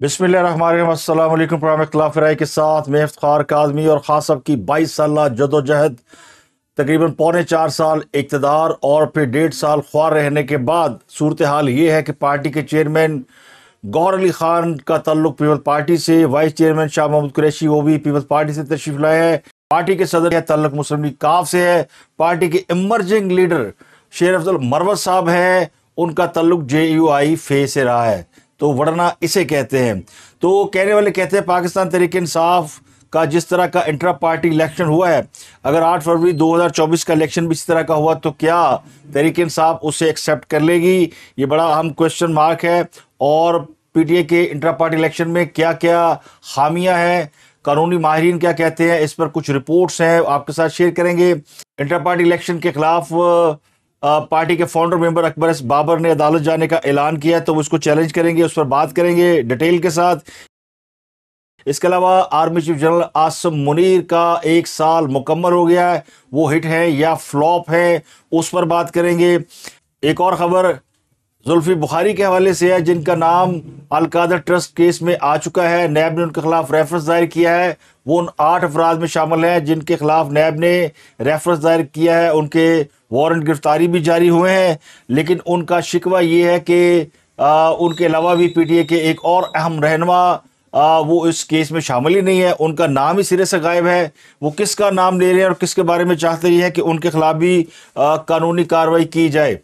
बिसमिल के साथ मैं इफ्तार काजमी और ख़ास की बाईस साल जदोजहद तकरीबन पौने चार साल इकतदार और फिर डेढ़ साल ख्वार रहने के बाद सूरत हाल ये है कि पार्टी के चेयरमैन गौर अली ख़ान का ताल्लुक पीपल्स पार्टी से वाइस चेयरमैन शाह मोहम्मद कुरैशी वो भी पीपल्स पार्टी से तशरीफ लाए हैं पार्टी के सदर है तल्लक मुस्लिम लीग काफ से है पार्टी के इमरजिंग लीडर शेर अफजल मरवत साहब हैं उनका ताल्लुक जे यू आई फे से रहा है तो वरना इसे कहते हैं तो कहने वाले कहते हैं पाकिस्तान तरीके इंसाफ का जिस तरह का इंटरा पार्टी इलेक्शन हुआ है अगर 8 फरवरी 2024 का इलेक्शन भी इस तरह का हुआ तो क्या तरीके इंसाफ उसे एक्सेप्ट कर लेगी ये बड़ा अहम क्वेश्चन मार्क है और पीटीए के इंटरा पार्टी इलेक्शन में क्या क्या खामियां हैं कानूनी माहरीन क्या कहते हैं इस पर कुछ रिपोर्ट्स हैं आपके साथ शेयर करेंगे इंटरा पार्टी इलेक्शन के खिलाफ पार्टी के founder member Akbar S Babar ने अदालत जाने का ऐलान किया तो उसको चैलेंज करेंगे उस पर बात करेंगे डिटेल के साथ इसके अलावा army chief general Asim Munir का एक साल मुकम्मल हो गया है वो हिट है या फ्लॉप है उस पर बात करेंगे एक और खबर जुल्फी बुखारी के हवाले से है जिनका नाम अलकादर ट्रस्ट केस में आ चुका है नैब ने उनके खिलाफ रेफरेंस दायर किया है वो उन आठ अफराद में शामिल हैं जिनके खिलाफ नैब ने रेफरेंस दायर किया है उनके वारंट गिरफ्तारी भी जारी हुए हैं लेकिन उनका शिकवा ये है कि उनके अलावा भी पीटीए के एक और अहम रहनमा आ, वो इस केस में शामिल ही नहीं है उनका नाम ही सिरे से गायब है वो किसका नाम ले रहे हैं और किसके बारे में चाहते हैं कि उनके खिलाफ भी कानूनी कार्रवाई की जाए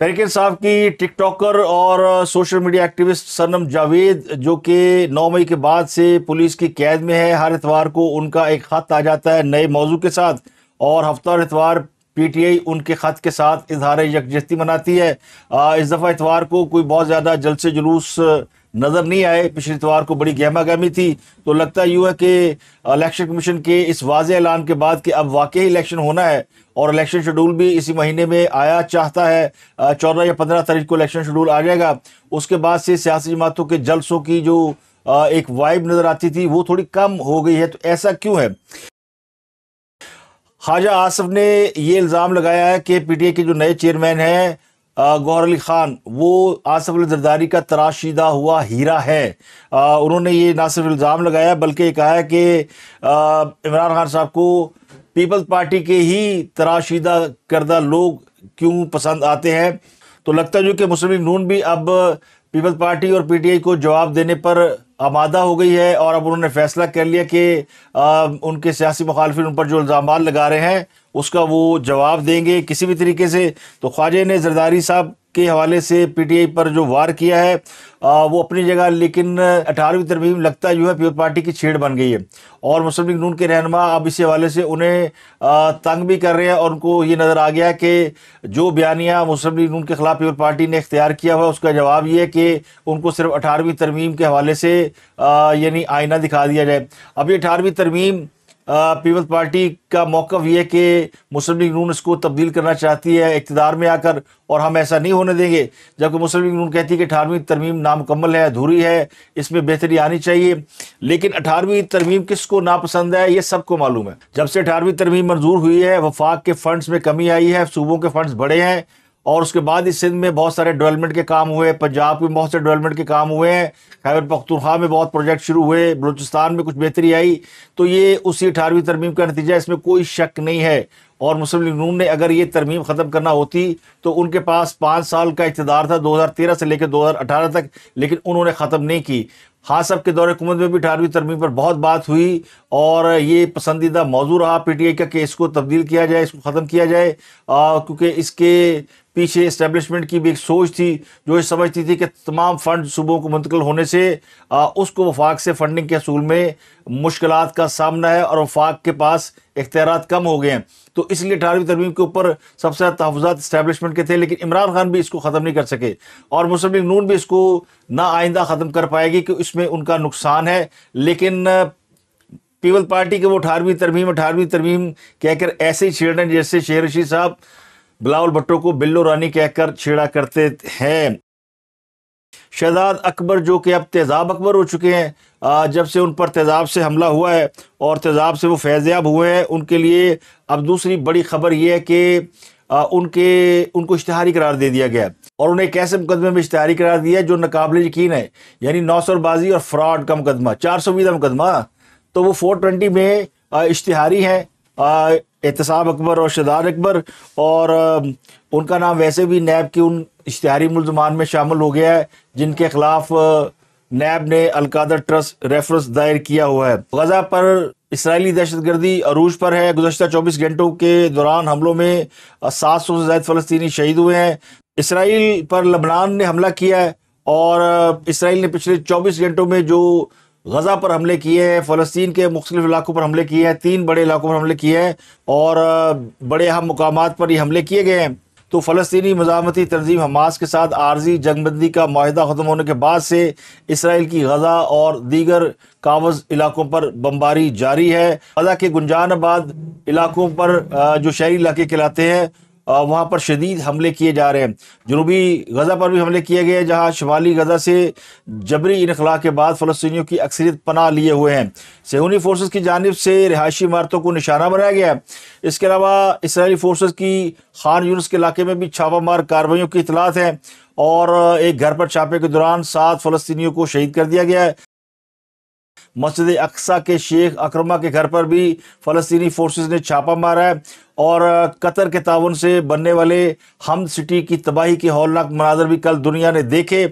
तरीके साहब की टिकटॉकर और social media activist Sanam Javed जो कि 9 मई के बाद से पुलिस की कैद में है हर इतवार को उनका एक खत आ जाता है नए मौजू के साथ और हफ्ता और इतवार पी टी आई उनके ख़त के साथ इजहार यकजहती मनाती है इस दफ़ा इतवार को कोई बहुत ज़्यादा जलसे जुलूस नज़र नहीं आए पिछले इतवार को बड़ी गहमा गहमी थी तो लगता यूँ है कि इलेक्शन कमीशन के इस वाज ऐलान के बाद कि अब वाकई इलेक्शन होना है और इलेक्शन शेड्यूल भी इसी महीने में आया चाहता है चौदह या पंद्रह तारीख को इलेक्शन शेडूल आ जाएगा उसके बाद से सियासी जमातों के जल्सों की जो एक वाइब नज़र आती थी वो थोड़ी कम हो गई है तो ऐसा क्यों है ख्वाजा आसफ ने ये इल्ज़ाम लगाया है कि पी टी आई के जो नए चेयरमैन हैं गौर अली ख़ान वो आसफ अली जरदारी का तराशीदा हुआ हीरा है आ, उन्होंने ये ना सिर्फ इल्ज़ाम लगाया बल्कि कहा है कि इमरान खान साहब को पीपल्स पार्टी के ही तराशीदा करदा लोग क्यों पसंद आते हैं तो लगता जो कि मुस्लिम नून भी अब पीपल्स पार्टी और पीटीआई को जवाब देने पर आमादा हो गई है और अब उन्होंने फैसला कर लिया कि उनके सियासी मुखालफिन उन पर जो इल्ज़ाम लगा रहे हैं उसका वो जवाब देंगे किसी भी तरीके से तो ख्वाजा ने जरदारी साहब के हवाले से पीटीआई पर जो वार किया है आ, वो अपनी जगह लेकिन अठारहवीं तरमीम लगता जो है पीपल पार्टी की छेड़ बन गई है और मुस्लिम लीग नून के रहनमा अब इस हवाले से उन्हें आ, तंग भी कर रहे हैं और उनको ये नज़र आ गया कि जो बयानिया मुस्लिम लीग नून के खिलाफ पीपल पार्टी ने इख्तियार किया हुआ उसका जवाब ये है कि उनको सिर्फ अठारहवीं तरमीम के हवाले से यानी आईना दिखा दिया जाए अब ये अठारहवीं तरमीम पीपल्स पार्टी का यह है कि मुस्लिम लीग नून इसको तब्दील करना चाहती है इकतदार में आकर और हम ऐसा नहीं होने देंगे जबकि मुस्लिम लीग नून कहती है कि अठारहवीं तरमीम नामुकम्मल है अधूरी है इसमें बेहतरी आनी चाहिए लेकिन अठारहवीं तरमीम किसको नापसंद है ये सबको मालूम है जब से अठारहवीं तरमीम मंजूर हुई है वफाक के फंड्स में कमी आई है सूबों के फंड्स बढ़े हैं और उसके बाद इस सिंध में बहुत सारे डेवलपमेंट के काम हुए पंजाब में बहुत सारे डेवलपमेंट के काम हुए हैं खैबर पख्तूनख्वा में बहुत प्रोजेक्ट शुरू हुए बलूचिस्तान में कुछ बेहतरी आई तो ये उसी अठारहवीं तरमीम का नतीजा इसमें कोई शक नहीं है और मुस्लिम लीग नून ने अगर ये तरमीम ख़त्म करना होती तो उनके पास पाँच साल का इकतदार था 2013 से लेकर 2018 तक लेकिन उन्होंने ख़त्म नहीं की हाँ सब के दौरे हुकूमत में भी अठारहवीं तरमीम पर बहुत बात हुई और ये पसंदीदा मौजू रहा पी टी आई का कि इसको तब्दील किया जाए इसको ख़त्म किया जाए क्योंकि इसके पीछे इस्टेबलिशमेंट की भी एक सोच थी जो ये समझती थी कि तमाम फ़ंड सूबों को मुंतकिल होने से आ, उसको वफाक से फंडिंग के असूल में मुश्किल का सामना है और वफाक के पास इख्तियार कम हो गए हैं तो इसलिए अठारहवीं तरमीम के ऊपर सबसे ज़्यादा तहफ़ात इस्टेबलिशमेंट के थे लेकिन इमरान खान भी इसको ख़त्म नहीं कर सके और मुस्लिम लीग नून भी इसको ना आइंदा ख़त्म कर पाएगी कि इसमें उनका नुकसान है लेकिन पीपल पार्टी के वो अठारहवीं तरमीम अठारहवीं तरमीम कहकर ऐसे ही छेड़ रहे हैं जैसे शेर रशी साहब बिलावल भट्टो को बिल्लो रानी कहकर छेड़ा करते हैं शहजाद अकबर जो कि अब तेज़ाब अकबर हो चुके हैं जब से उन पर तेज़ाब से हमला हुआ है और तेज़ाब से वो फैज़याब हुए हैं उनके लिए अब दूसरी बड़ी खबर ये है कि उनके उनको इश्तहारी करार दे दिया गया और उन्हें एक ऐसे मुकदमे में इश्तहारी करार दिया जो नाकबले यकीन है यानी नौसरबाजी और फ्रॉड का मुकदमा चार सौ बीस मुकदमा तो वो फोर ट्वेंटी में इश्तहारी हैं एहतसाब अकबर और शदार अकबर और उनका नाम वैसे भी नैब के उन इश्तहारी मुलजमान में शामिल हो गया है जिनके खिलाफ नैब ने अलकादर ट्रस्ट रेफरेंस दायर किया हुआ है गजा पर इसराइली दहशतगर्दी अरूज पर है गुजशत चौबीस घंटों के दौरान हमलों में सात सौ से ज्यादा फलस्तनी शहीद हुए हैं इसराइल पर लबनान ने हमला किया है और इसराइल ने पिछले चौबीस घंटों में जो गज़ा पर हमले किए हैं फ़लस्तीन के मुख्तलिफ इलाकों पर हमले किए हैं तीन बड़े इलाकों पर हमले किए हैं और बड़े अहम मकाम पर ये हमले किए गए हैं तो फ़लस्तनी मजामती तंजीम हमास के साथ आर्जी जंगबंदी का माहिदा ख़त्म होने के बाद से इसराइल की गज़ा और दीगर कावज इलाकों पर बमबारी जारी है गज़ा के गुंजान आबाद इलाकों पर जो शहरी इलाके कहलाते हैं वहाँ पर शदीद हमले किए जा रहे हैं जनूबी गज़ा पर भी हमले किए गए जहाँ शुमाली गज़ा से जबरी इनखला के बाद फ़लस्तियों की अक्सरियत पनाह लिए हुए हैं सैनी फोर्स की जानब से रिहायशी इमारतों को निशाना बनाया गया है इसके अलावा इसराइली फोर्स की खान यूनस के इलाके में भी छापामार कार्रवाइयों की इतलात हैं और एक घर पर छापे के दौरान सात फ़लस्तियों को शहीद कर दिया गया है मस्जिद अक्सा के शेख अक्रमा के घर पर भी फ़लस्तनी फोर्सेस ने छापा मारा है और कतर के ताउन से बनने वाले हम सिटी की तबाही के हौलनाक मनाजर भी कल दुनिया ने देखे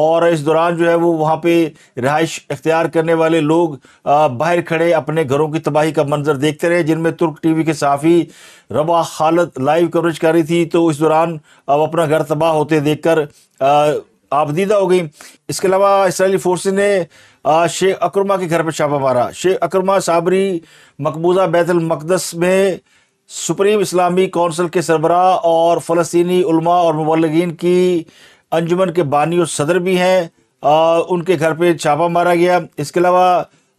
और इस दौरान जो है वो वहाँ पे रहाइश इख्तियार करने वाले लोग बाहर खड़े अपने घरों की तबाही का मंजर देखते रहे जिनमें तुर्क टीवी के साफ़ी रबा हालत लाइव कवरेज कर रही थी तो इस दौरान अब अपना घर तबाह होते देखकर आबदीदा हो गई इसके अलावा इसराइली फोर्स ने शेख अक्रमा के घर पर छापा मारा शेख अक्रमा साबरी मकबूजा बैतुल मकदस में सुप्रीम इस्लामी कौंसल के सरबरा और फ़लस्तनी और मुबलगिन की अंजुमन के बानी और सदर भी हैं उनके घर पर छापा मारा गया इसके अलावा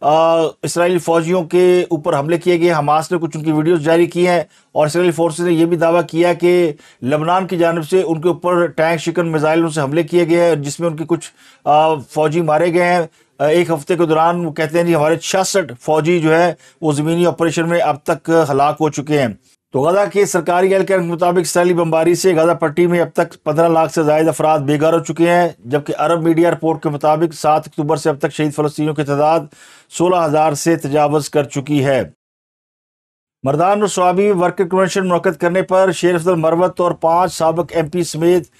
इसराइली फौजियों के ऊपर हमले किए गए हमास ने कुछ उनकी वीडियोस जारी की हैं और इसराइली फोर्स ने यह भी दावा किया कि लबनान की जानब से उनके ऊपर टैंक शिकन मिज़ाइलों से हमले किए गए हैं जिसमें उनके कुछ फौजी मारे गए हैं एक हफ्ते के दौरान वो कहते हैं कि हमारे छियासठ फौजी जो है वो ज़मीनी ऑपरेशन में अब तक हलाक हो चुके हैं तो गजा के सरकारी एहलकार के मुताबिक इसराइली बमबारी से गजा पट्टी में अब तक पंद्रह लाख से ज्यादा अफराद बेघर हो चुके हैं जबकि अरब मीडिया रिपोर्ट के मुताबिक सात अक्टूबर से अब तक शहीद फलस्तियों की तादाद सोलह हज़ार से तजावज़ कर चुकी है मरदान और स्वाबी वर्कर कन्वेंशन मुनद करने पर शेर अफजल मरवत और पाँच सबक एम पी समेत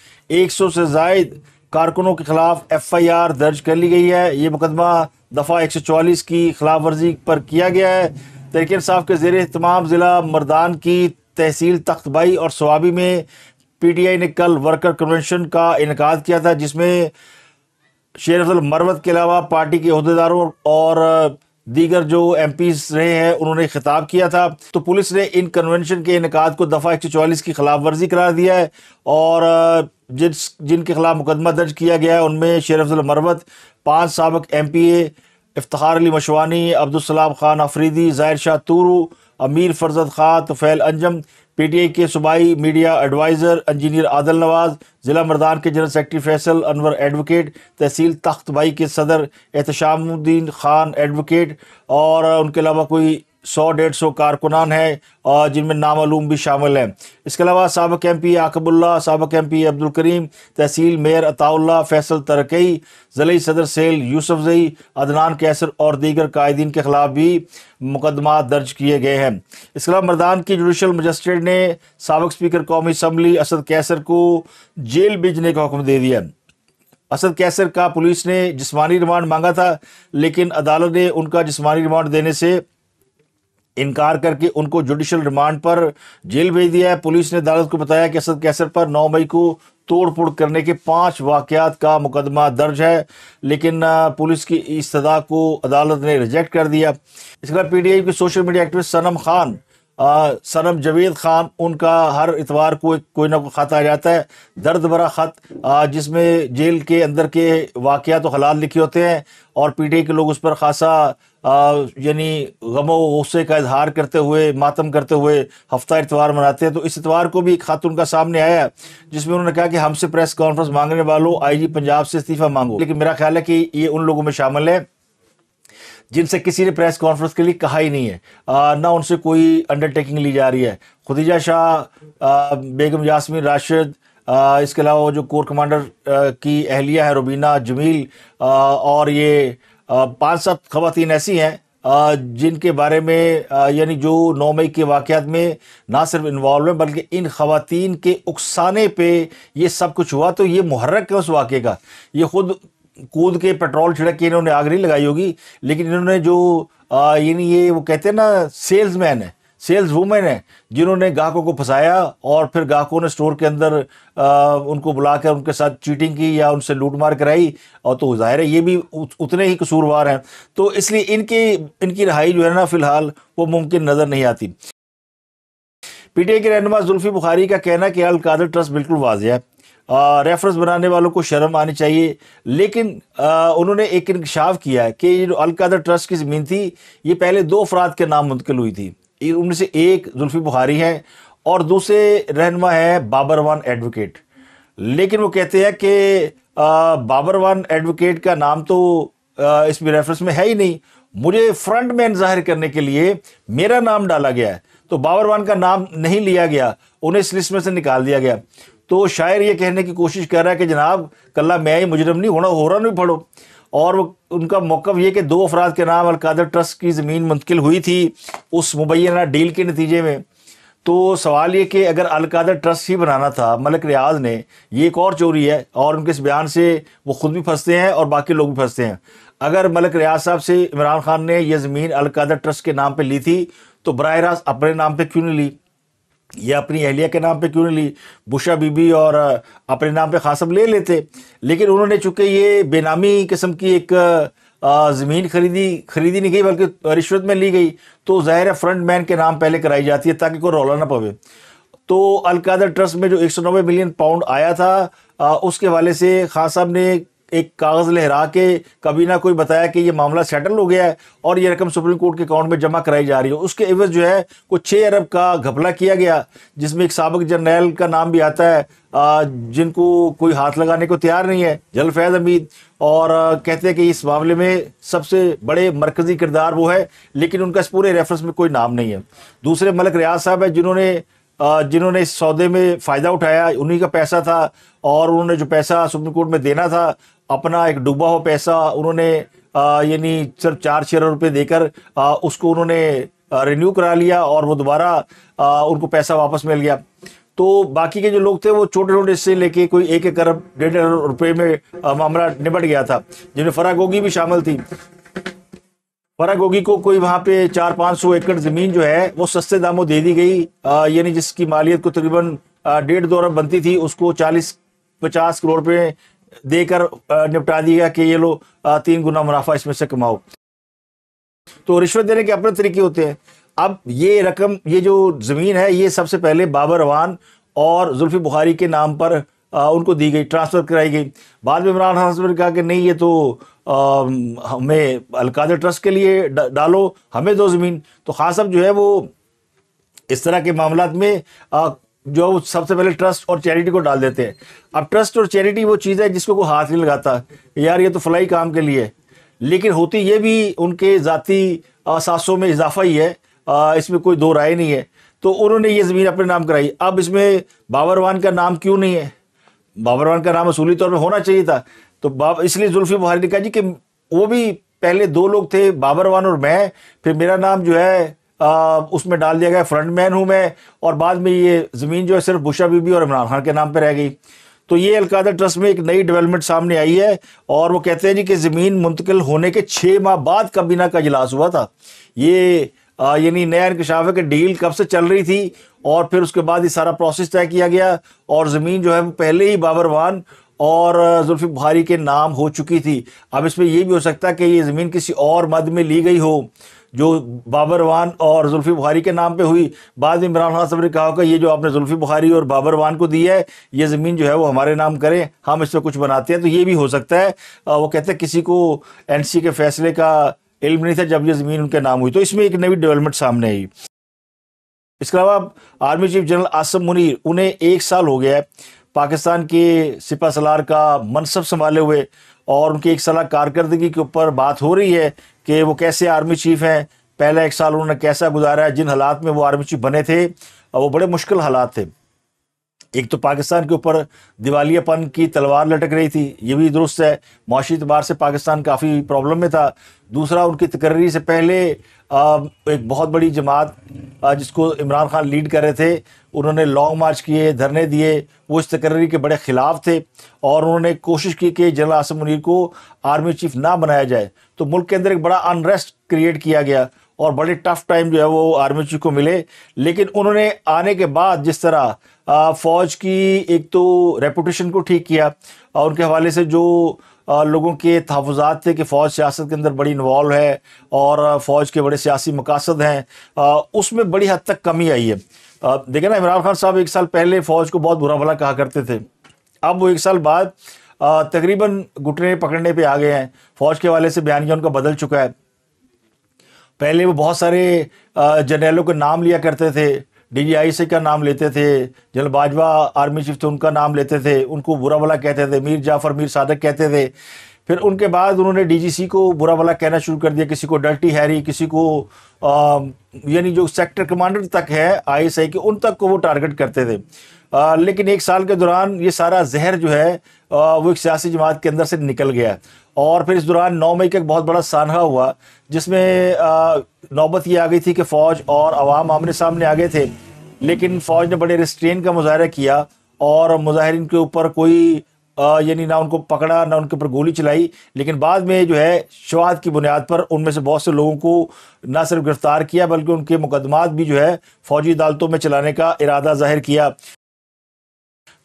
एक सौ से जायद कारकुनों के खिलाफ एफ आई आर दर्ज कर ली गई है ये मुकदमा दफ़ा एक सौ चवालीस की खिलाफ वर्जी पर किया गया है तहरीक इंसाफ के जेर तमाम ज़िला मरदान की तहसील तख्तबाई और सवाबी में पी टी आई ने कल वर्कर कन्वेंशन का इनका किया था जिसमें शेर अफजल मरवत के अलावा पार्टी के अहदेदारों और दीगर जो एम पीज रहे हैं उन्होंने खिताब किया था तो पुलिस ने इन कन्वेंशन के इनका को दफ़ा एक सौ चौवालीस की खिलाफ वर्जी करार दिया है और जिस जिनके खिलाफ मुकदमा दर्ज किया गया है उनमें शेर अफजल मरवत पाँच सबक M P A Iftikhar Ali Mashwani Abdulsalam Khan Afridi Zahir Shah Turu Amir Farzand Khan Tufail Anjum P T I के सूबाई media adviser engineer Adil Nawaz ज़िला मरदान के general secretary Faisal Anwar advocate तहसील तख्त भाई के सदर एहतशामुद्दीन खान एडवोकेट और उनके अलावा कोई सौ डेढ़ सौ कारकुनान हैं और जिनमें नामालूम भी शामिल हैं इसके अलावा सबक एम पी आकबुल्ला सबक एम पी अब्दुल करीम तहसील मेयर अताउल्ला फैसल तरकई ज़िले सदर सेल यूसुफ जई अदनान कैसर और दीगर कायदीन के ख़िलाफ़ भी मुकदमा दर्ज किए गए हैं इसके अलावा मरदान की जुडिशल मजिस्ट्रेट ने सबक स्पीकर कौमी असम्बली असद कैसर को जेल भेजने का हुक्म दे दिया असद कैसर का पुलिस ने जिसमानी रिमांड मांगा था लेकिन अदालत ने उनका जिसमानी रिमांड देने से इनकार करके उनको जुडिशल रिमांड पर जेल भेज दिया है पुलिस ने अदालत को बताया कि असद कैसर पर 9 मई को तोड़फोड़ करने के पांच वाकयात का मुकदमा दर्ज है लेकिन पुलिस की इस सदा को अदालत ने रिजेक्ट कर दिया इसके बाद पीडीआई की social media activist Sanam Khan आ, सनम जवेद खान उनका हर इतवार को कोई ना कोई ख़त आ जाता है दर्द भरा ख़त जिसमें जेल के अंदर के वाकत तो हलाल लिखे होते हैं और पीटीआई के लोग उस पर ख़ासा यानी गमो वसे का इजहार करते हुए मातम करते हुए हफ्ता इतवार मनाते हैं तो इस इतवार को भी एक खातून का सामने आया जिसमें उन्होंने कहा कि हमसे प्रेस कॉन्फ्रेंस मांगने वालों आईजी पंजाब से इस्तीफा मांगो लेकिन मेरा ख्याल है कि ये उन लोगों में शामिल है जिनसे किसी ने प्रेस कॉन्फ्रेंस के लिए कहा ही नहीं है आ, ना उनसे कोई अंडरटेकिंग ली जा रही है खुदीजा शाह बेगम यासमीन राशिद इसके अलावा जो कोर कमांडर आ, की अहलिया है रुबीना जमील और ये पाँच सात खातन ऐसी हैं जिनके बारे में यानी जो नौ मई के वाक़ात में ना सिर्फ इन्वॉल्व हैं बल्कि इन खातन के उकसाने पे ये सब कुछ हुआ तो ये मुहर्रक है उस वाक़े का ये ख़ुद कूद के पेट्रोल छिड़क के इन्होंने आग नहीं लगाई होगी लेकिन इन्होंने जो यानी ये वो कहते हैं ना सेल्समैन है सेल्स वूमेन हैं जिन्होंने ग्राहकों को फंसाया और फिर ग्राहकों ने स्टोर के अंदर आ, उनको बुलाकर उनके साथ चीटिंग की या उनसे लूटमार कराई और तो जाहिर है ये भी उतने ही कसूरवार हैं तो इसलिए इनकी इनकी रहाई जो है ना फिलहाल वो मुमकिन नज़र नहीं आती आई के रहनमा जुल्फी बुखारी का कहना कि अल कादर ट्रस्ट बिल्कुल वाज है रेफरेंस बनाने वालों को शर्म आनी चाहिए लेकिन आ, उन्होंने एक इंकशाफ किया है कि जो अलकादर ट्रस्ट की ज़मीन थी ये पहले दो अफराद के नाम मुंतकिल हुई थी उनमें से एक जुल्फी बुखारी है और दूसरे रहनमा है बाबरवान एडवोकेट लेकिन वो कहते हैं कि बाबरवान एडवोकेट का नाम तो इसमें रेफरेंस में है ही नहीं मुझे फ्रंट मैन जाहिर करने के लिए मेरा नाम डाला गया है तो बाबरवान का नाम नहीं लिया गया उन्हें इस लिस्ट में से निकाल दिया गया तो शायर ये कहने की कोशिश कर रहा है कि जनाब कल्ला मैं ही मुजरम नहीं होना हो रहा नहीं पढ़ो और वो उनका मौक़ ये कि दो अफराद के नाम अलकादर ट्रस्ट की ज़मीन मुंतकिल हुई थी उस मुबैना डील के नतीजे में तो सवाल ये कि अगर अलकादर ट्रस्ट ही बनाना था मलिक रियाज ने ये एक और चोरी है और उनके इस बयान से वो खुद भी फंसते हैं और बाकी लोग भी फंसते हैं अगर मलिक रियाज साहब से इमरान खान ने यह ज़मीन अलकादर ट्रस्ट के नाम पर ली थी तो बर रास्त अपने नाम पर क्यों नहीं ली या अपनी अहलिया के नाम पे क्यों नहीं ली बुशा बीबी और अपने नाम पे खासम ले लेते लेकिन उन्होंने चूँकि ये बेनामी किस्म की एक ज़मीन खरीदी खरीदी नहीं गई बल्कि रिश्वत में ली गई तो ज़ाहिर है फ्रंट मैन के नाम पहले कराई जाती है ताकि कोई रौला ना पवे तो अलकादर ट्रस्ट में जो एक मिलियन पाउंड आया था उसके हवाले से खान साहब ने एक कागज़ लहरा के कभी ना कोई बताया कि ये मामला सेटल हो गया है और ये रकम सुप्रीम कोर्ट के अकाउंट में जमा कराई जा रही है उसके एवज जो है कुछ छः अरब का घपला किया गया जिसमें एक सबक जनरल का नाम भी आता है जिनको कोई हाथ लगाने को तैयार नहीं है जल फैज़ अमीद और कहते हैं कि इस मामले में सबसे बड़े मरकज़ी किरदार वो है लेकिन उनका इस पूरे रेफरेंस में कोई नाम नहीं है दूसरे मलक रियाज साहब है जिन्होंने जिन्होंने इस सौदे में फ़ायदा उठाया उन्हीं का पैसा था और उन्होंने जो पैसा सुप्रीम कोर्ट में देना था अपना एक डूबा हुआ पैसा उन्होंने यानी सिर्फ चार छः रुपये देकर उसको उन्होंने रिन्यू करा लिया और वो दोबारा उनको पैसा वापस मिल गया तो बाकी के जो लोग थे वो छोटे छोटे से लेके कोई एक एक अरब डेढ़ अरब रुपये में मामला निपट गया था जिनमें फरा गोगी भी शामिल थी फरक होगी को कोई वहाँ पे चार पाँच सौ एकड़ ज़मीन जो है वो सस्ते दामों दे दी गई यानी जिसकी मालियत को तकरीबन डेढ़ दो अरब बनती थी उसको चालीस पचास करोड़ रुपये देकर निपटा दिया कि ये लो तीन गुना मुनाफा इसमें से कमाओ तो रिश्वत देने के अपने तरीके होते हैं अब ये रकम ये जो ज़मीन है ये सबसे पहले बाबर रवान और जुल्फी बुखारी के नाम पर आ, उनको दी गई ट्रांसफ़र कराई गई बाद में इमरान हासन ने कहा कि नहीं ये तो हमें अलकाद ट्रस्ट के लिए डालो हमें दो ज़मीन तो खास अब जो है वो इस तरह के मामला में आ, जो सबसे पहले ट्रस्ट और चैरिटी को डाल देते हैं अब ट्रस्ट और चैरिटी वो चीज़ है जिसको कोई हाथ नहीं लगाता यार ये तो फलाई काम के लिए लेकिन होती ये भी उनके ज़ाती सासों में इजाफा ही है आ, इसमें कोई दो राय नहीं है तो उन्होंने ये ज़मीन अपने नाम कराई अब इसमें बाबरवान का नाम क्यों नहीं है बाबरवान का नाम असूली तौर पर होना चाहिए था तो बाब इसलिए जुल्फी बुखारी ने कहा जी कि वो भी पहले दो लोग थे बाबरवान और मैं फिर मेरा नाम जो है आ, उसमें डाल दिया गया फ्रंट मैन हूँ मैं और बाद में ये ज़मीन जो है सिर्फ बुशा बीबी और इमरान खान के नाम पर रह गई तो ये अलकायदा ट्रस्ट में एक नई डेवलपमेंट सामने आई है और वो कहते हैं जी कि ज़मीन मुंतकिल होने के छः माह बाद कबीना का इजलास हुआ था ये यानी नया इंकशाफ है कि डील कब से चल रही थी और फिर उसके बाद ये सारा प्रोसेस तय किया गया और ज़मीन जो है वो पहले ही बाबरवान और जुल्फी बुखारी के नाम हो चुकी थी अब इसमें यह भी हो सकता है कि ये ज़मीन किसी और मद में ली गई हो जो बाबरवान और जुल्फी बुखारी के नाम पे हुई बाद में इमरान खान साहब ने कहा होगा ये जो आपने जुल्फी बुखारी और बाबरवान को दी है ये ज़मीन जो है वो हमारे नाम करें हम इस पर कुछ बनाते हैं तो ये भी हो सकता है वो कहते हैं किसी को एन के फैसले का इल्म नहीं था जब ये ज़मीन उनके नाम हुई तो इसमें एक नई डेवलपमेंट सामने आई इसके अलावा army chief general Asim Munir उन्हें एक साल हो गया है पाकिस्तान के सिपा सलार का मनसब संभाले हुए और उनकी एक सलाह कारकर्दगी के ऊपर बात हो रही है कि वो कैसे आर्मी चीफ हैं पहला एक साल उन्होंने कैसा गुजारा है जिन हालात में वो आर्मी चीफ बने थे और वो बड़े मुश्किल हालात थे एक तो पाकिस्तान के ऊपर दिवालियापन की तलवार लटक रही थी ये भी दुरुस्त है माशी अतबार से पाकिस्तान काफ़ी प्रॉब्लम में था दूसरा उनकी तकर्री से पहले एक बहुत बड़ी जमात जिसको इमरान खान लीड कर रहे थे उन्होंने लॉन्ग मार्च किए धरने दिए वो इस तकर्री के बड़े ख़िलाफ़ थे और उन्होंने कोशिश की कि जनरल आसम मुनीर को आर्मी चीफ ना बनाया जाए तो मुल्क के अंदर एक बड़ा अनरेस्ट क्रिएट किया गया और बड़े टफ टाइम जो है वो आर्मी चीफ को मिले लेकिन उन्होंने आने के बाद जिस तरह फ़ौज की एक तो रेपूटेशन को ठीक किया और उनके हवाले से जो लोगों के तहफात थे कि फ़ौज सियासत के अंदर बड़ी इन्वॉल्व है और फ़ौज के बड़े सियासी मकासद हैं उसमें बड़ी हद तक कमी आई है देखे ना इमरान खान साहब एक साल पहले फ़ौज को बहुत बुरा भला कहा करते थे अब वो एक साल बाद तकरीबन घुटने पकड़ने पे आ गए हैं फ़ौज के वाले से बयान किया उनका बदल चुका है पहले वो बहुत सारे जनरलों के नाम लिया करते थे डीजीआईसी का नाम लेते थे जनरल बाजवा आर्मी चीफ थे उनका नाम लेते थे उनको बुरा भला कहते थे मीर जाफर मीर सादक कहते थे फिर उनके बाद उन्होंने डीजीसी को बुरा भला कहना शुरू कर दिया किसी को डल्टी हैरी किसी को यानी जो सेक्टर कमांडर तक है आई के उन तक को वो टारगेट करते थे आ, लेकिन एक साल के दौरान ये सारा जहर जो है आ, वो एक सियासी जमात के अंदर से निकल गया और फिर इस दौरान नौ मई का एक बहुत बड़ा सानहा हुआ जिसमें नौबत ये आ गई थी कि फ़ौज और आवाम आमने सामने आ गए थे लेकिन फ़ौज ने बड़े रिस्ट्रेन का मुजाहरा किया और मुजाहरीन के ऊपर कोई यानी ना उनको पकड़ा ना उनके ऊपर गोली चलाई लेकिन बाद में जो है शवाद की बुनियाद पर उनमें से बहुत से लोगों को ना सिर्फ गिरफ़्तार किया बल्कि उनके मुकदमात भी जो है फ़ौजी अदालतों में चलाने का इरादा जाहिर किया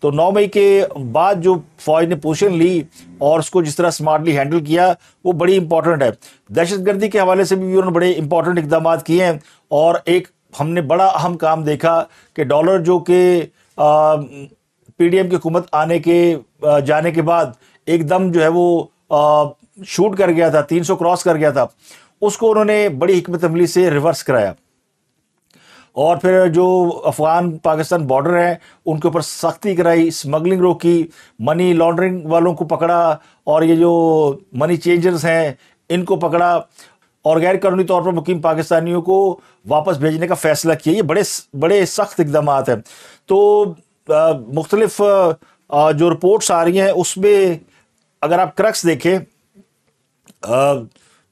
तो 9 मई के बाद जो फौज ने पोजिशन ली और उसको जिस तरह स्मार्टली हैंडल किया वो बड़ी इंपॉर्टेंट है दहशतगर्दी के हवाले से भी उन्होंने बड़े इंपॉर्टेंट इकदाम किए हैं और एक हमने बड़ा अहम काम देखा कि डॉलर जो कि पीडीएम की हुकूमत आने के जाने के बाद एकदम जो है वो आ, शूट कर गया था 300 क्रॉस कर गया था उसको उन्होंने बड़ी हमत अमली से रिवर्स कराया और फिर जो अफ़गान पाकिस्तान बॉर्डर है उनके ऊपर सख्ती कराई स्मगलिंग रोकी मनी लॉन्ड्रिंग वालों को पकड़ा और ये जो मनी चेंजर्स हैं इनको पकड़ा और गैर कानूनी तौर पर मुकीम पाकिस्तानियों को वापस भेजने का फैसला किया ये बड़े बड़े सख्त इकदाम हैं तो मुख्तलफ़ जो रिपोर्ट्स आ रही हैं उसमें अगर आप क्रक्स देखें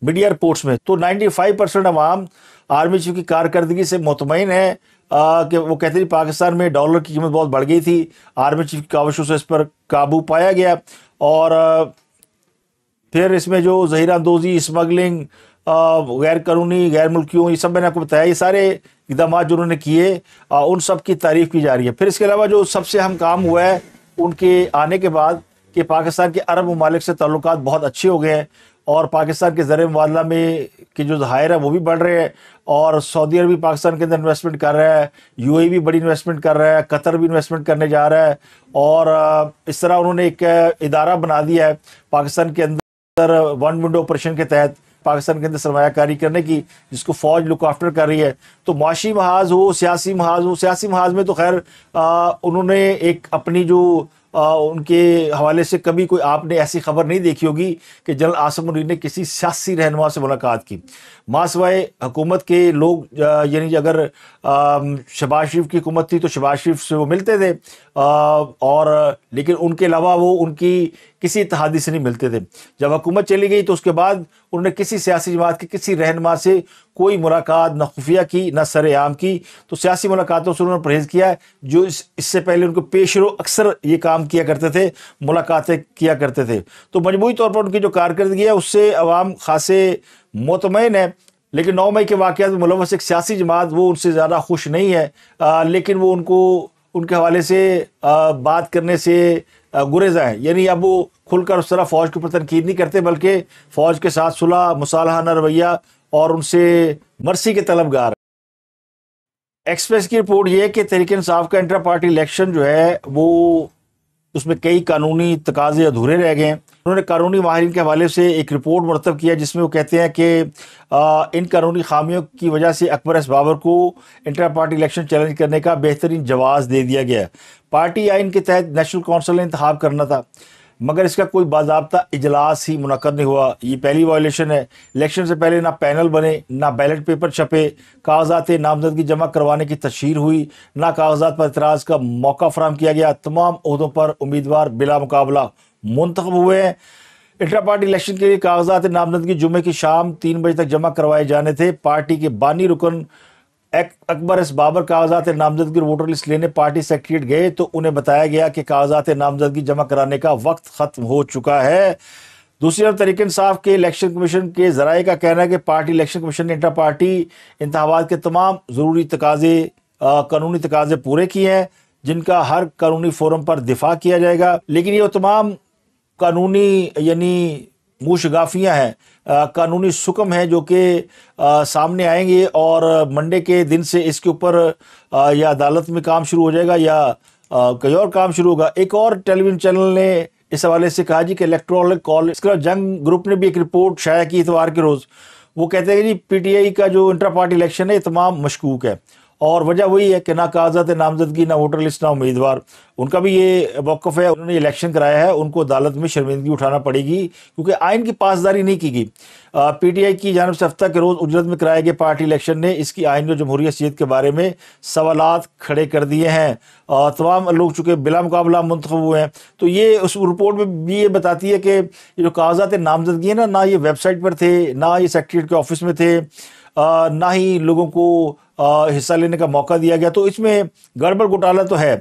मीडिया रिपोर्ट्स में तो 95 परसेंट आवाम आर्मी चीफ की कारकर्दगी से मुतमिन है आ, कि वो कहते हैं पाकिस्तान में डॉलर की कीमत बहुत बढ़ गई थी आर्मी चीफ की काविशों से इस पर काबू पाया गया और आ, फिर इसमें जो जहरा स्मगलिंग गैर कानूनी गैर मुल्कियों ये सब मैंने आपको बताया ये सारे इकदाम जो उन्होंने किए उन सब की तारीफ की जा रही है फिर इसके अलावा जो सबसे हम काम हुआ है उनके आने के बाद कि पाकिस्तान के अरब ममालिक से ताल्लुक बहुत अच्छे हो गए हैं और पाकिस्तान के ज़र मुबादला में के जो जहार है वो भी बढ़ रहे हैं और सऊदी अरब भी पाकिस्तान के अंदर इन्वेस्टमेंट कर रहा है यूएई e भी बड़ी इन्वेस्टमेंट कर रहा है कतर भी इन्वेस्टमेंट करने जा रहा है और इस तरह उन्होंने एक इदारा बना दिया है पाकिस्तान के अंदर वन विंडो ऑपरेशन के तहत पाकिस्तान के अंदर सरमाकारी करने की जिसको फौज लुक आफ्टर कर रही है तो माशी महाज हो सियासी महाज हो सियासी महाज में तो खैर उन्होंने एक अपनी जो आ, उनके हवाले से कभी कोई आपने ऐसी खबर नहीं देखी होगी कि जनरल आसम मुनीर ने किसी सियासी रहनुमा से मुलाकात की मासवाए हुकूमत के लोग यानी अगर शबाज शरीफ की हुकूमत थी तो शबाज शरीफ से वो मिलते थे आ, और लेकिन उनके अलावा वो उनकी किसी इतिहादी से नहीं मिलते थे जब हुकूमत चली गई तो उसके बाद उन्होंने किसी सियासी जमात के किसी रहनमा से कोई मुलाकात न खुफिया की न सर आम की तो सियासी मुलाकातों से उन्होंने परहेज़ किया है जो इस, इससे पहले उनको पेशरो अक्सर ये काम किया करते थे मुलाकातें किया करते थे तो मजमू तौर पर उनकी जो कारकर्दगी है उससे अवाम खासे मतमिन है लेकिन नौ मई के वाक़ में मुलवस एक सियासी जमात वो उनसे ज़्यादा खुश नहीं है आ, लेकिन वो उनको उनके हवाले से आ, बात करने से गुरेजा है यानी अब वो खुलकर उस तरह फ़ौज के ऊपर तनकीद नहीं करते बल्कि फ़ौज के साथ सुलह मुसालहाना रवैया और उनसे मरसी के तलबगार एक्सप्रेस की रिपोर्ट यह है कि तहरीक इंसाफ का इंटर पार्टी इलेक्शन जो है वो उसमें कई कानूनी तकाजे अधूरे रह गए उन्होंने कानूनी माहरीन के हवाले से एक रिपोर्ट मरतब किया जिसमें वो कहते हैं कि इन कानूनी खामियों की वजह से अकबर एस बाबर को इंटर पार्टी इलेक्शन चैलेंज करने का बेहतरीन जवाब दे दिया गया पार्टी आइन के तहत नेशनल कौंसिल ने इंतखब करना था मगर इसका कोई बाबा इजलास ही मुनद नहीं हुआ ये पहली वायलेशन है इलेक्शन से पहले ना पैनल बने ना बैलेट पेपर छपे कागजात नामजदगी जमा करवाने की तशहर हुई ना कागजात पर इतराज़ का मौका फराम किया गया तमाम अहदों पर उम्मीदवार बिला मुकाबला मुंतब हुए हैं इंटरा पार्टी इलेक्शन के लिए कागजात नामजदगी जुमे की शाम तीन बजे तक जमा करवाए जाने थे पार्टी के बानी रुकन अकबर एस बाबर कागजात नामजदगी वोटर लिस्ट लेने पार्टी सेक्रेटरीट गए तो उन्हें बताया गया कि कागजात नामजदगी जमा कराने का वक्त ख़त्म हो चुका है दूसरी तरफ तरीके इंसाफ के इलेक्शन कमीशन के जराए का कहना है कि पार्टी इलेक्शन कमीशन ने इंटर पार्टी इंतबात के तमाम ज़रूरी तकाजे कानूनी तकाजे पूरे किए हैं जिनका हर कानूनी फोरम पर दिफा किया जाएगा लेकिन ये तमाम कानूनी यानी मुशगाफियाँ हैं कानूनी सुकम हैं जो कि सामने आएंगे और मंडे के दिन से इसके ऊपर या अदालत में काम शुरू हो जाएगा या कई और काम शुरू होगा एक और टेलीविजन चैनल ने इस हवाले से कहा जी कि इलेक्ट्रॉनिक कॉल इसके जंग ग्रुप ने भी एक रिपोर्ट शाया की इतवार के रोज़ वो कहते हैं कि जी पीटीआई का जो इंटर पार्टी इलेक्शन है ये तमाम मशकूक है और वजह वही है कि ना कागजात नामजदगी ना वोटर लिस्ट ना उम्मीदवार उनका भी ये मौक़ है उन्होंने इलेक्शन कराया है उनको अदालत में शर्मिंदगी उठाना पड़ेगी क्योंकि आइन की पासदारी नहीं की गई पी टी आई की जानब से हफ्ता के रोज़ उजरत में कराए गए पार्टी इलेक्शन ने इसकी आइन और जमहूरी सीत के बारे में सवाल खड़े कर दिए हैं तमाम लोग चूँकि बिला मुकाबला मुंतब हुए हैं तो ये उस रिपोर्ट में भी ये बताती है कि जो कागजात नामजदगी है ना ना ये वेबसाइट पर थे ना ये सेक्रेटरीट के ऑफिस में थे आ, ना ही लोगों को हिस्सा लेने का मौका दिया गया तो इसमें गड़बड़ घोटाला तो है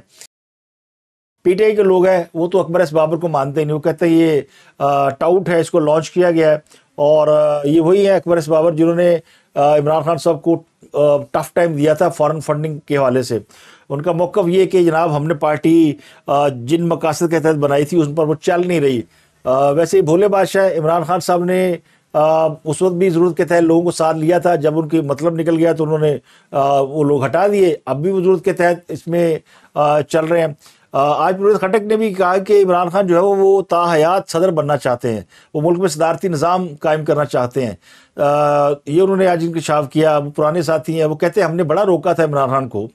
पीटीआई के लोग हैं वो तो अकबर एस बाबर को मानते ही नहीं वो कहते हैं ये टाउट है इसको लॉन्च किया गया है और ये वही है अकबर एस बाबर जिन्होंने इमरान खान साहब को टफ टाइम दिया था फॉरेन फंडिंग के हवाले से उनका मौकफ ये कि जनाब हमने पार्टी जिन मकासद के तहत बनाई थी उन पर वो चल नहीं रही वैसे ही भोले बादशाह इमरान खान साहब ने उस वक्त भी ज़रूरत के तहत लोगों को साथ लिया था जब उनकी मतलब निकल गया तो उन्होंने वो लोग हटा दिए अब भी वो ज़रूरत के तहत इसमें चल रहे हैं आज प्रवेश खटक ने भी कहा कि इमरान खान जो है वो वो ताहयात सदर बनना चाहते हैं वो मुल्क में सदारती निज़ाम कायम करना चाहते हैं आ, ये उन्होंने आज इंकशाफ किया वो पुराने साथी हैं वो कहते हैं हमने बड़ा रोका था इमरान खान को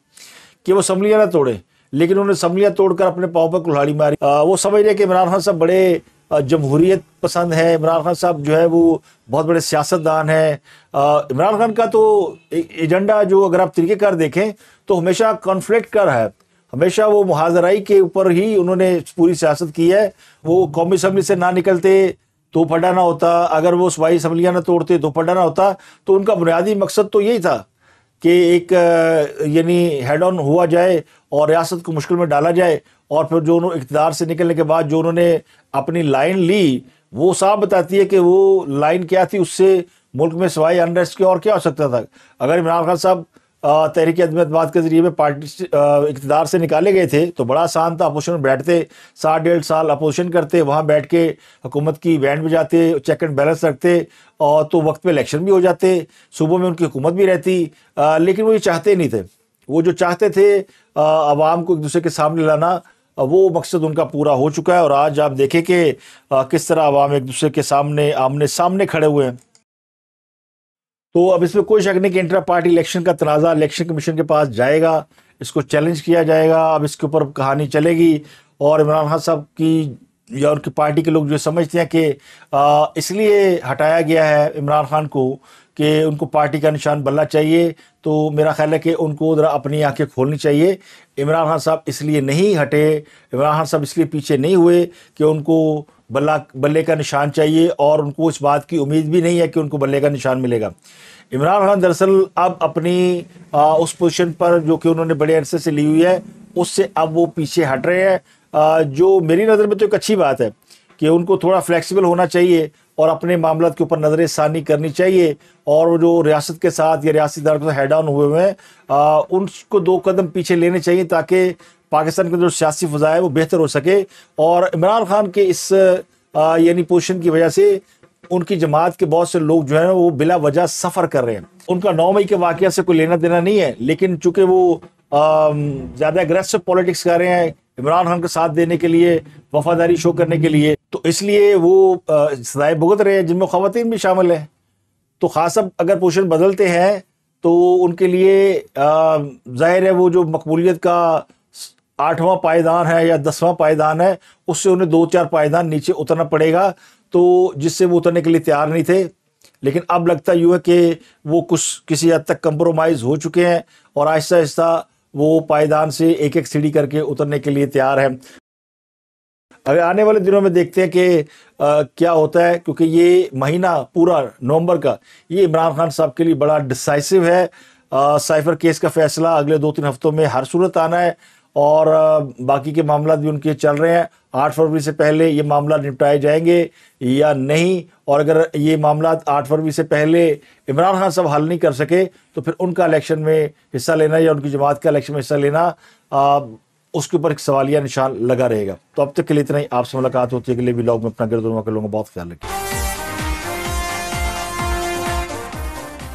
कि वो समलियाँ ना तोड़े लेकिन उन्होंने समलियाँ तोड़कर अपने पाँव पर कुल्हाड़ी मारी आ, वो समझ रहे कि इमरान खान साहब बड़े जमहूरीत पसंद है इमरान खान साहब जो है वो बहुत बड़े सियासतदान हैं इमरान खान का तो एजेंडा जो अगर आप तरीक़ेकार देखें तो हमेशा कॉन्फ्लिक्ट का रहा है हमेशा वो मुहाजराई के ऊपर ही उन्होंने पूरी सियासत की है वो कौमी असम्बली से ना निकलते तो फटा ना होता अगर वो सूबाई असम्बलियाँ ना तोड़ते तो फटा ना होता तो उनका बुनियादी मकसद तो यही था कि एक यानी हेड ऑन हुआ जाए और रियासत को मुश्किल में डाला जाए और फिर जो उन्होंने इकतदार से निकलने के बाद जो उन्होंने अपनी लाइन ली वो साफ बताती है कि वो लाइन क्या थी उससे मुल्क में सवाई अनरेस्ट के और क्या हो सकता था अगर इमरान खान साहब तहरीक अदमतबाद के जरिए में पार्टी इकतदार से निकाले गए थे तो बड़ा आसान था अपोजिशन में बैठते साठ डेढ़ साल अपोजिशन करते वहाँ बैठ के हुकूमत की बैंड बजाते चेक एंड बैलेंस रखते और तो वक्त पे इलेक्शन भी हो जाते सुबह में उनकी हुकूमत भी रहती आ, लेकिन वो ये चाहते नहीं थे वो जो चाहते थे आवाम को एक दूसरे के सामने लाना वो मकसद उनका पूरा हो चुका है और आज आप देखें कि किस तरह आवाम एक दूसरे के सामने आमने सामने खड़े हुए हैं तो अब इसमें कोई शक नहीं कि इंटर पार्टी इलेक्शन का तनाज़ा इलेक्शन कमीशन के पास जाएगा इसको चैलेंज किया जाएगा अब इसके ऊपर कहानी चलेगी और इमरान खान साहब की या उनकी पार्टी के लोग जो समझते हैं कि इसलिए हटाया गया है इमरान खान को कि उनको पार्टी का निशान बनना चाहिए तो मेरा ख्याल है कि उनको ज़रा अपनी आंखें खोलनी चाहिए इमरान खान साहब इसलिए नहीं हटे इमरान खान साहब इसलिए पीछे नहीं हुए कि उनको बल्ला बल्ले का निशान चाहिए और उनको इस बात की उम्मीद भी नहीं है कि उनको बल्ले का निशान मिलेगा इमरान खान दरअसल अब अपनी आ, उस पोजिशन पर जो कि उन्होंने बड़े अरसे से ली हुई है उससे अब वो पीछे हट रहे हैं जो मेरी नज़र में तो एक अच्छी बात है कि उनको थोड़ा फ्लेक्सिबल होना चाहिए और अपने मामला के ऊपर नजर षानी करनी चाहिए और जो रियासत के साथ या रियासी इदारों के हेड ऑन हुए हुए हैं उनको दो कदम पीछे लेने चाहिए ताकि पाकिस्तान के जो सियासी फ़ज़ा है वो बेहतर हो सके और इमरान खान के इस यानी पोजिशन की वजह से उनकी जमात के बहुत से लोग जो हैं वो बिला वजह सफ़र कर रहे हैं उनका नौ मई के वाक़ से कोई लेना देना नहीं है लेकिन चूंकि वो ज़्यादा एग्रेसिव पॉलिटिक्स कर रहे हैं इमरान खान का साथ देने के लिए वफादारी शो करने के लिए तो इसलिए वो सदाए भुगत रहे हैं जिनमें ख़वान भी शामिल हैं तो खास अब अगर पोजिशन बदलते हैं तो उनके लिए जाहिर है वो जो मकबूलियत का आठवां पायदान है या दसवां पायदान है उससे उन्हें दो चार पायदान नीचे उतरना पड़ेगा तो जिससे वो उतरने के लिए तैयार नहीं थे लेकिन अब लगता यूँ है कि वो कुछ किसी हद तक कम्प्रोमाइज हो चुके हैं और आहिस्ता आहिस्ता वो पायदान से एक एक सीढ़ी करके उतरने के लिए तैयार है अगर आने वाले दिनों में देखते हैं कि क्या होता है क्योंकि ये महीना पूरा नवंबर का ये इमरान खान साहब के लिए बड़ा डिसाइसिव है साइफर केस का फैसला अगले दो तीन हफ्तों में हर सूरत आना है और बाकी के मामला भी उनके चल रहे हैं आठ फरवरी से पहले ये मामला निपटाए जाएंगे या नहीं और अगर ये मामला आठ फरवरी से पहले इमरान खान साहब हल नहीं कर सके तो फिर उनका इलेक्शन में हिस्सा लेना या उनकी जमात का इलेक्शन में हिस्सा लेना आ, उसके ऊपर एक सवालिया निशान लगा रहेगा तो अब तक के लिए इतना ही आपसे मुलाकात होती है अगले ब्लॉग में अपना गिरदोमा के लोगों का बहुत ख्याल रखें